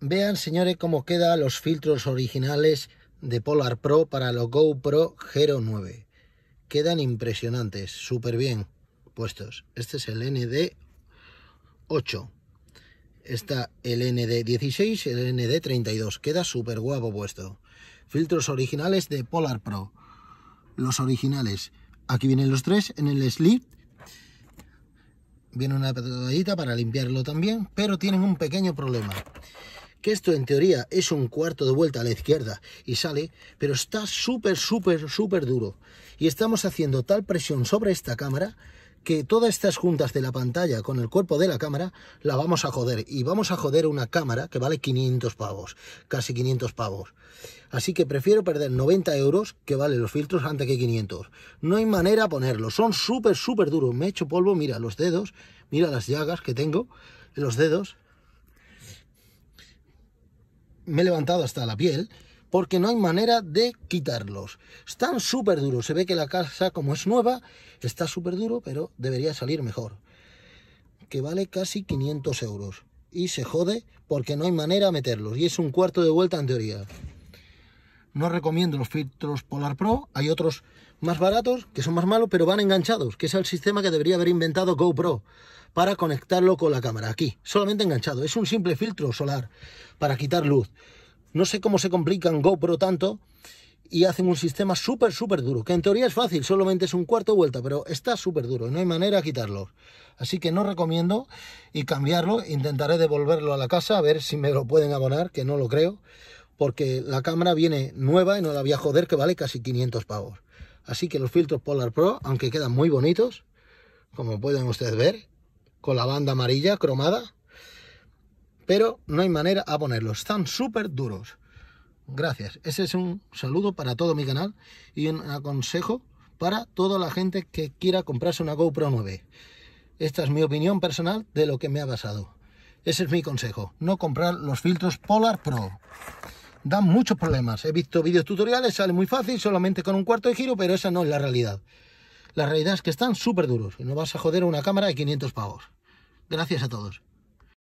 Vean, señores, cómo quedan los filtros originales de Polar Pro para los GoPro Hero 9. Quedan impresionantes, súper bien puestos. Este es el ND8. Está el ND16 el ND32. Queda súper guapo puesto. Filtros originales de Polar Pro. Los originales. Aquí vienen los tres en el slip. Viene una patadita para limpiarlo también, pero tienen un pequeño problema esto en teoría es un cuarto de vuelta a la izquierda y sale, pero está súper, súper, súper duro. Y estamos haciendo tal presión sobre esta cámara que todas estas juntas de la pantalla con el cuerpo de la cámara la vamos a joder. Y vamos a joder una cámara que vale 500 pavos, casi 500 pavos. Así que prefiero perder 90 euros que vale los filtros antes que 500. No hay manera de ponerlos, son súper, súper duros. Me he hecho polvo, mira los dedos, mira las llagas que tengo en los dedos me he levantado hasta la piel porque no hay manera de quitarlos. Están súper duros. Se ve que la casa, como es nueva, está súper duro, pero debería salir mejor. Que vale casi 500 euros. Y se jode porque no hay manera de meterlos. Y es un cuarto de vuelta en teoría. No recomiendo los filtros Polar Pro. Hay otros más baratos, que son más malos, pero van enganchados, que es el sistema que debería haber inventado GoPro para conectarlo con la cámara, aquí, solamente enganchado. Es un simple filtro solar para quitar luz. No sé cómo se complican GoPro tanto y hacen un sistema súper, súper duro, que en teoría es fácil, solamente es un cuarto vuelta, pero está súper duro, no hay manera de quitarlo. Así que no recomiendo y cambiarlo, intentaré devolverlo a la casa, a ver si me lo pueden abonar, que no lo creo, porque la cámara viene nueva y no la voy a joder, que vale casi 500 pavos. Así que los filtros Polar Pro, aunque quedan muy bonitos, como pueden ustedes ver, con la banda amarilla cromada, pero no hay manera a ponerlos, están súper duros. Gracias, ese es un saludo para todo mi canal y un aconsejo para toda la gente que quiera comprarse una GoPro 9. Esta es mi opinión personal de lo que me ha pasado. Ese es mi consejo, no comprar los filtros Polar Pro. Dan muchos problemas. He visto vídeos tutoriales, sale muy fácil, solamente con un cuarto de giro, pero esa no es la realidad. La realidad es que están súper duros y no vas a joder una cámara de 500 pavos. Gracias a todos.